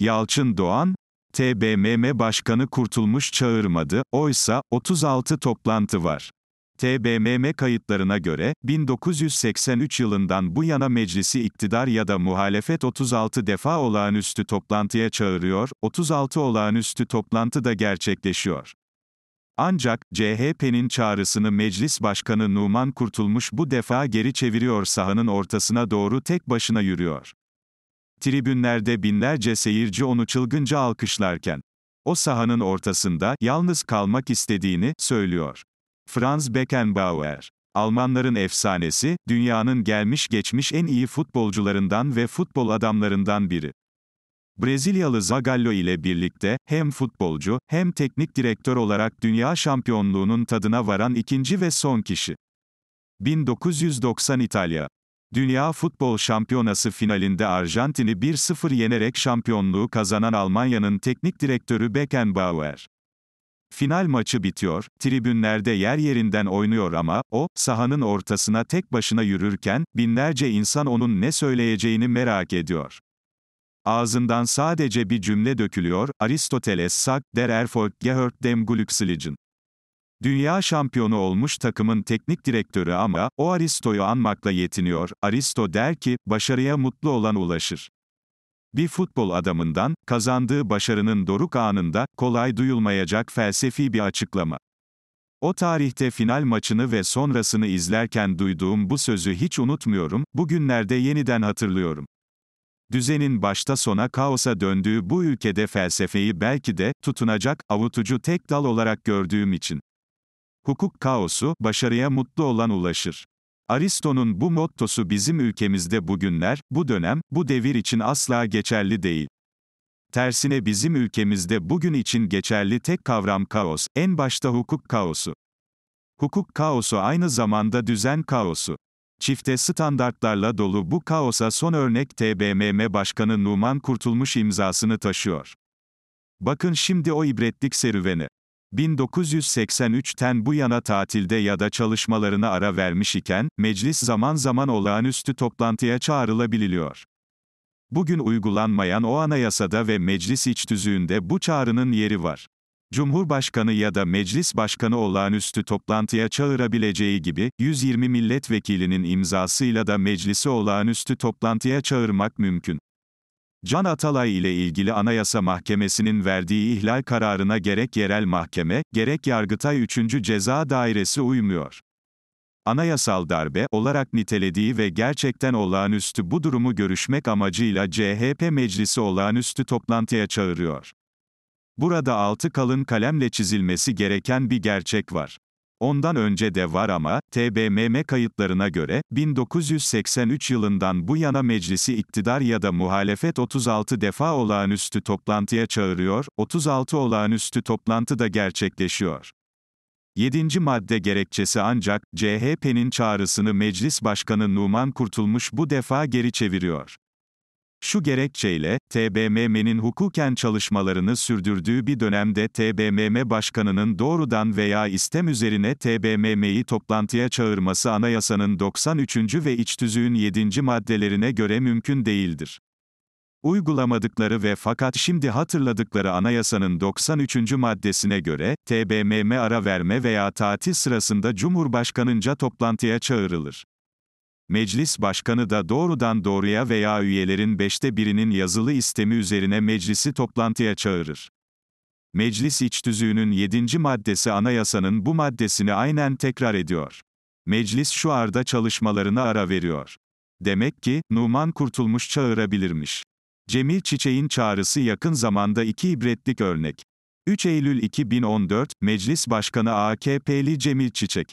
Yalçın Doğan, TBMM Başkanı Kurtulmuş çağırmadı, oysa 36 toplantı var. TBMM kayıtlarına göre, 1983 yılından bu yana meclisi iktidar ya da muhalefet 36 defa olağanüstü toplantıya çağırıyor, 36 olağanüstü toplantı da gerçekleşiyor. Ancak, CHP'nin çağrısını Meclis Başkanı Numan Kurtulmuş bu defa geri çeviriyor sahanın ortasına doğru tek başına yürüyor. Tribünlerde binlerce seyirci onu çılgınca alkışlarken, o sahanın ortasında, yalnız kalmak istediğini, söylüyor. Franz Beckenbauer Almanların efsanesi, dünyanın gelmiş geçmiş en iyi futbolcularından ve futbol adamlarından biri. Brezilyalı Zagallo ile birlikte, hem futbolcu, hem teknik direktör olarak dünya şampiyonluğunun tadına varan ikinci ve son kişi. 1990 İtalya Dünya Futbol Şampiyonası finalinde Arjantin'i 1-0 yenerek şampiyonluğu kazanan Almanya'nın teknik direktörü Beckenbauer. Final maçı bitiyor, tribünlerde yer yerinden oynuyor ama, o, sahanın ortasına tek başına yürürken, binlerce insan onun ne söyleyeceğini merak ediyor. Ağzından sadece bir cümle dökülüyor, Aristoteles sak, der Erfolg gehört dem Glückseligen. Dünya şampiyonu olmuş takımın teknik direktörü ama, o Aristo'yu anmakla yetiniyor, Aristo der ki, başarıya mutlu olan ulaşır. Bir futbol adamından, kazandığı başarının doruk anında, kolay duyulmayacak felsefi bir açıklama. O tarihte final maçını ve sonrasını izlerken duyduğum bu sözü hiç unutmuyorum, bugünlerde yeniden hatırlıyorum. Düzenin başta sona kaosa döndüğü bu ülkede felsefeyi belki de, tutunacak, avutucu tek dal olarak gördüğüm için hukuk kaosu, başarıya mutlu olan ulaşır. Aristo'nun bu mottosu bizim ülkemizde bugünler, bu dönem, bu devir için asla geçerli değil. Tersine bizim ülkemizde bugün için geçerli tek kavram kaos, en başta hukuk kaosu. Hukuk kaosu aynı zamanda düzen kaosu. Çifte standartlarla dolu bu kaosa son örnek TBMM Başkanı Numan Kurtulmuş imzasını taşıyor. Bakın şimdi o ibretlik serüveni. 1983'ten bu yana tatilde ya da çalışmalarına ara vermiş iken, meclis zaman zaman olağanüstü toplantıya çağrılabiliyor. Bugün uygulanmayan o anayasada ve meclis iç tüzüğünde bu çağrının yeri var. Cumhurbaşkanı ya da meclis başkanı olağanüstü toplantıya çağırabileceği gibi, 120 milletvekilinin imzasıyla da meclisi olağanüstü toplantıya çağırmak mümkün. Can Atalay ile ilgili Anayasa Mahkemesi'nin verdiği ihlal kararına gerek yerel mahkeme, gerek Yargıtay 3. Ceza Dairesi uymuyor. Anayasal darbe olarak nitelediği ve gerçekten olağanüstü bu durumu görüşmek amacıyla CHP meclisi olağanüstü toplantıya çağırıyor. Burada altı kalın kalemle çizilmesi gereken bir gerçek var. Ondan önce de var ama, TBMM kayıtlarına göre, 1983 yılından bu yana meclisi iktidar ya da muhalefet 36 defa olağanüstü toplantıya çağırıyor, 36 olağanüstü toplantı da gerçekleşiyor. 7. madde gerekçesi ancak, CHP'nin çağrısını Meclis Başkanı Numan Kurtulmuş bu defa geri çeviriyor. Şu gerekçeyle, TBMM'nin hukuken çalışmalarını sürdürdüğü bir dönemde TBMM Başkanı'nın doğrudan veya istem üzerine TBMM'yi toplantıya çağırması anayasanın 93. ve içtüzüğün 7. maddelerine göre mümkün değildir uygulamadıkları ve fakat şimdi hatırladıkları anayasanın 93. maddesine göre, TBMM ara verme veya tatil sırasında Cumhurbaşkanınca toplantıya çağrılır. Meclis başkanı da doğrudan doğruya veya üyelerin beşte birinin yazılı istemi üzerine meclisi toplantıya çağırır. Meclis içtüzüğünün 7. maddesi anayasanın bu maddesini aynen tekrar ediyor. Meclis şu arda çalışmalarına ara veriyor. Demek ki, Numan Kurtulmuş çağırabilirmiş. Cemil Çiçek'in çağrısı yakın zamanda iki ibretlik örnek. 3 Eylül 2014, Meclis Başkanı AKP'li Cemil Çiçek.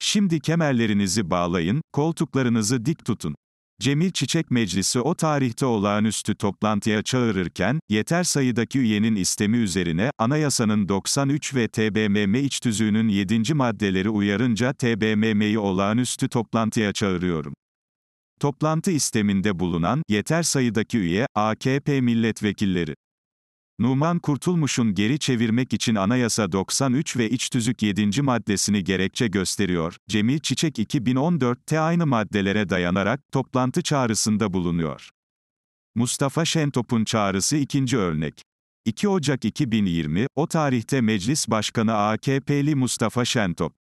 Şimdi kemerlerinizi bağlayın, koltuklarınızı dik tutun. Cemil Çiçek Meclisi o tarihte olağanüstü toplantıya çağırırken, yeter sayıdaki üyenin istemi üzerine, anayasanın 93 ve TBMM içtüzüğünün 7. maddeleri uyarınca TBMM'yi olağanüstü toplantıya çağırıyorum. Toplantı isteminde bulunan, yeter sayıdaki üye, AKP milletvekilleri. Numan Kurtulmuş'un geri çevirmek için Anayasa 93 ve İç Tüzük 7. maddesini gerekçe gösteriyor. Cemil Çiçek 2014'te aynı maddelere dayanarak toplantı çağrısında bulunuyor. Mustafa Şentop'un çağrısı ikinci örnek. 2 Ocak 2020, o tarihte Meclis Başkanı AKP'li Mustafa Şentop,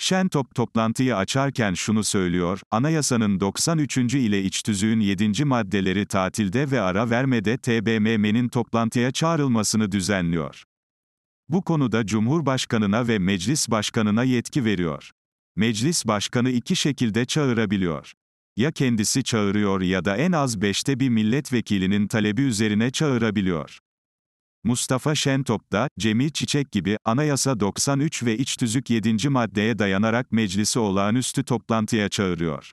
Şen Top toplantıyı açarken şunu söylüyor, anayasanın 93. ile iç tüzüğün 7. maddeleri tatilde ve ara vermede TBMM'nin toplantıya çağrılmasını düzenliyor. Bu konuda Cumhurbaşkanına ve Meclis Başkanına yetki veriyor. Meclis Başkanı iki şekilde çağırabiliyor. Ya kendisi çağırıyor ya da en az beşte bir milletvekilinin talebi üzerine çağırabiliyor. Mustafa Şentop da, Cemil Çiçek gibi, Anayasa 93 ve İç Tüzük 7. maddeye dayanarak meclisi olağanüstü toplantıya çağırıyor.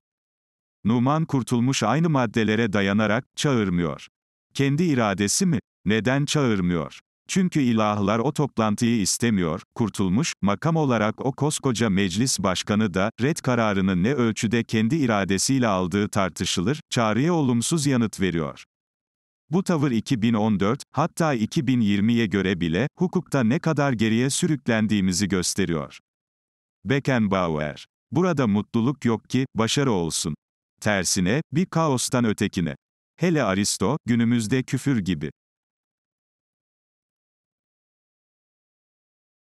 Numan Kurtulmuş aynı maddelere dayanarak, çağırmıyor. Kendi iradesi mi? Neden çağırmıyor? Çünkü ilahlar o toplantıyı istemiyor, kurtulmuş, makam olarak o koskoca meclis başkanı da, red kararını ne ölçüde kendi iradesiyle aldığı tartışılır, çağrıya olumsuz yanıt veriyor. Bu tavır 2014, hatta 2020'ye göre bile, hukukta ne kadar geriye sürüklendiğimizi gösteriyor. Beckenbauer. Burada mutluluk yok ki, başarı olsun. Tersine, bir kaostan ötekine. Hele Aristo, günümüzde küfür gibi.